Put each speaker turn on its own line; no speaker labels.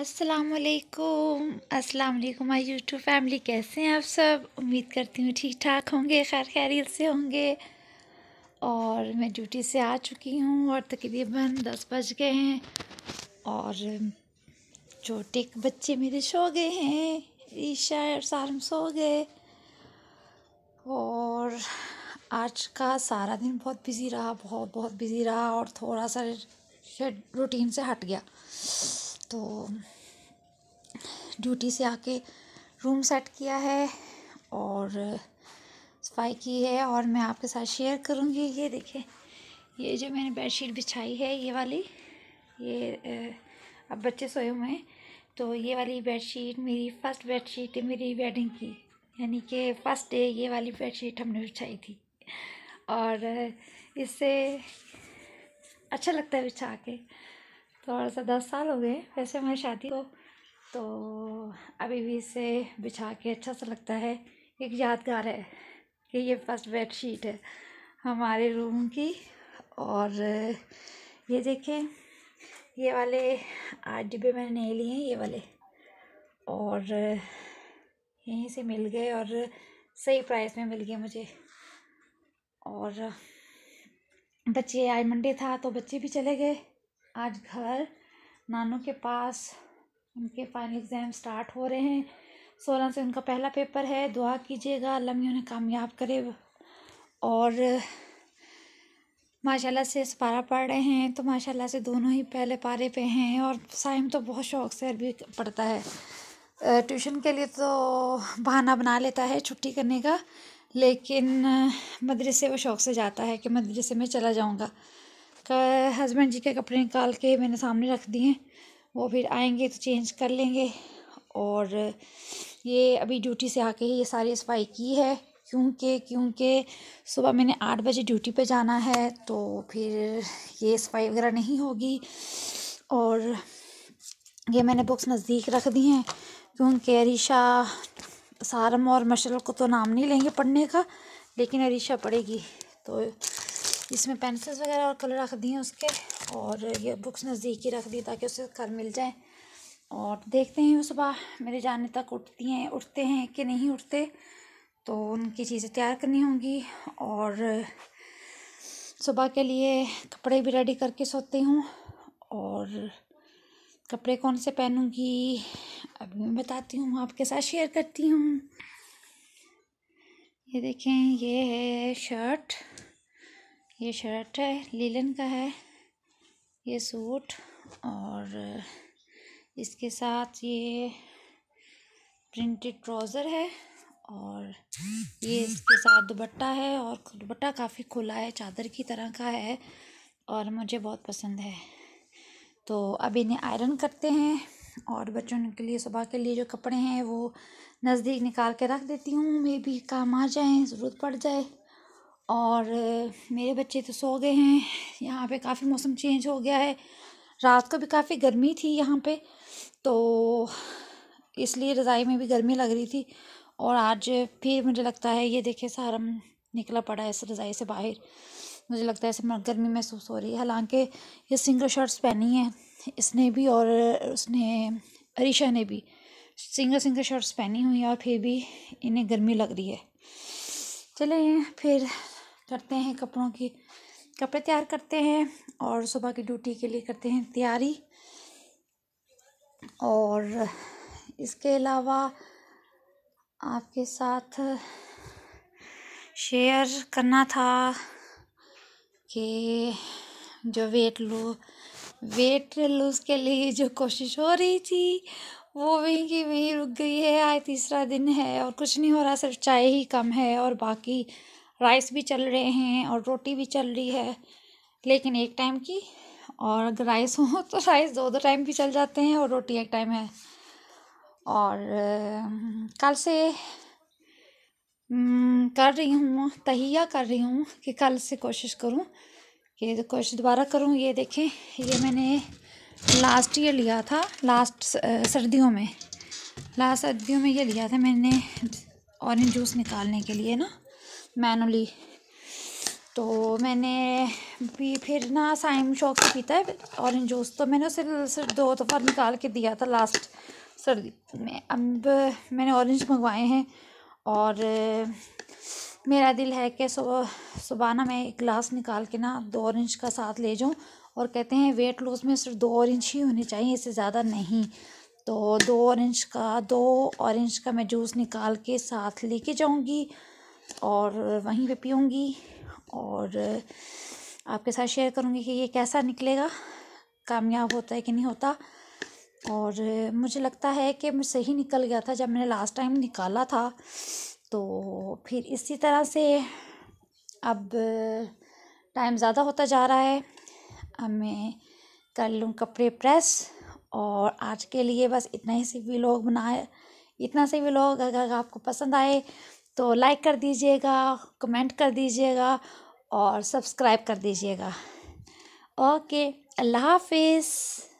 असलकुम असलकुम my YouTube family कैसे हैं आप सब उम्मीद करती हूँ ठीक ठाक होंगे खैर खैरियत से होंगे और मैं ड्यूटी से आ चुकी हूँ और तकरीबन दस बज गए हैं और छोटे बच्चे मेरे सो गए हैं ईशा और सारम सो गए और आज का सारा दिन बहुत बिज़ी रहा बहुत बहुत बिज़ी रहा और थोड़ा सा रूटीन से हट गया तो ड्यूटी से आके रूम सेट किया है और सफाई की है और मैं आपके साथ शेयर करूँगी ये देखें ये जो मैंने बेडशीट बिछाई है ये वाली ये अब बच्चे सोए हुए हैं तो ये वाली बेडशीट मेरी फ़र्स्ट बेडशीट है मेरी वेडिंग की यानी कि फ़र्स्ट डे ये वाली बेडशीट हमने बिछाई थी और इससे अच्छा लगता है बिछा के थोड़ा सा दस साल हो गए वैसे हमारी शादी को तो अभी भी इसे बिछा के अच्छा सा लगता है एक यादगार है कि ये फर्स्ट बेड शीट है हमारे रूम की और ये देखें ये वाले आठ डिब्बे मैंने नहीं लिए हैं ये वाले और यहीं से मिल गए और सही प्राइस में मिल गए मुझे और बच्चे आज मंडे था तो बच्चे भी चले गए आज घर नानू के पास उनके फाइनल एग्ज़ाम स्टार्ट हो रहे हैं सोलह से उनका पहला पेपर है दुआ कीजिएगा अल्लाह उन्हें कामयाब करे और माशाल्लाह से पारा पढ़ रहे हैं तो माशाल्लाह से दोनों ही पहले पारे पे हैं और साइम तो बहुत शौक से अरबी पढ़ता है ट्यूशन के लिए तो बहाना बना लेता है छुट्टी करने का लेकिन मदरसे वो शौक से जाता है कि मदरसे में चला जाऊँगा हस्बैंड जी के कपड़े निकाल के मैंने सामने रख दिए वो फिर आएंगे तो चेंज कर लेंगे और ये अभी ड्यूटी से आके ही ये सारी सफाई की है क्योंकि क्योंकि सुबह मैंने आठ बजे ड्यूटी पे जाना है तो फिर ये सफाई वगैरह नहीं होगी और ये मैंने बुक्स नज़दीक रख दी हैं क्योंकि अरीशा सारम और मशरल को तो नाम नहीं लेंगे पढ़ने का लेकिन अरीशा पढ़ेगी तो इसमें पेंसिल्स वगैरह और कलर रख दिए उसके और ये बुक्स नज़दीक ही रख दी ताकि उसे कल मिल जाए और देखते हैं सुबह मेरे जाने तक उठती हैं उठते हैं कि नहीं उठते तो उनकी चीज़ें तैयार करनी होंगी और सुबह के लिए कपड़े भी रेडी करके सोती हूँ और कपड़े कौन से पहनूँगी अब मैं बताती हूँ आपके साथ शेयर करती हूँ ये देखें ये है शर्ट ये शर्ट है लीलन का है ये सूट और इसके साथ ये प्रिंटेड ट्राउज़र है और ये इसके साथ दुपट्टा है और दुबट्टा काफ़ी खुला है चादर की तरह का है और मुझे बहुत पसंद है तो अब इन्हें आयरन करते हैं और बच्चों के लिए सुबह के लिए जो कपड़े हैं वो नज़दीक निकाल के रख देती हूँ मे भी काम आ जाए ज़रूरत पड़ जाए और मेरे बच्चे तो सो गए हैं यहाँ पे काफ़ी मौसम चेंज हो गया है रात को भी काफ़ी गर्मी थी यहाँ पे तो इसलिए रज़ाई में भी गर्मी लग रही थी और आज फिर मुझे लगता है ये देखे सारम निकला पड़ा है इस रज़ाई से बाहर मुझे लगता है इसमें गर्मी महसूस हो रही है हालांकि ये सिंगल शर्ट्स पहनी है इसने भी और उसने अरीशा ने भी सिंगल सिंगल शर्ट्स पहनी हुई है और फिर भी इन्हें गर्मी लग रही है चले फिर करते हैं कपड़ों की कपड़े तैयार करते हैं और सुबह की ड्यूटी के लिए करते हैं तैयारी और इसके अलावा आपके साथ शेयर करना था कि जो वेट लू वेट लूज़ के लिए जो कोशिश हो रही थी वो वहीं की वहीं रुक गई है आज तीसरा दिन है और कुछ नहीं हो रहा सिर्फ चाय ही कम है और बाकी राइस भी चल रहे हैं और रोटी भी चल रही है लेकिन एक टाइम की और अगर राइस हो तो राइस दो दो टाइम भी चल जाते हैं और रोटी एक टाइम है और कल से कर रही हूँ तहिया कर रही हूँ कि कल से कोशिश करूँ कि कोशिश दोबारा करूँ ये देखें ये मैंने लास्ट ईयर लिया था लास्ट सर्दियों में लास्ट सर्दियों में ये लिया था मैंने ऑरेंज जूस निकालने के लिए ना मैनुअली तो मैंने भी फिर ना साइम शौक से पीता है ऑरेंज जूस तो मैंने उसे सिर्फ दो दफ़ा निकाल के दिया था लास्ट सर्दी में अब मैंने ऑरेंज मंगवाए हैं और मेरा दिल है कि सुबह सुबह ना मैं एक गिलास निकाल के ना दो ऑरेंज का साथ ले जाऊं और कहते हैं वेट लॉस में सिर्फ दो ऑरेंज ही होने चाहिए इससे ज़्यादा नहीं तो दो ऑरेंज का दो ऑरेंज का मैं जूस निकाल के साथ लेके जाऊंगी और वहीं पे पीऊँगी और आपके साथ शेयर करूँगी कि ये कैसा निकलेगा कामयाब होता है कि नहीं होता और मुझे लगता है कि मुझसे ही निकल गया था जब मैंने लास्ट टाइम निकाला था तो फिर इसी तरह से अब टाइम ज़्यादा होता जा रहा है अब मैं कर लूँ कपड़े प्रेस और आज के लिए बस इतना ही सी व्लॉग बनाए इतना सी व्लॉग अगर आपको पसंद आए तो लाइक कर दीजिएगा कमेंट कर दीजिएगा और सब्सक्राइब कर दीजिएगा ओके अल्लाह हाफिज़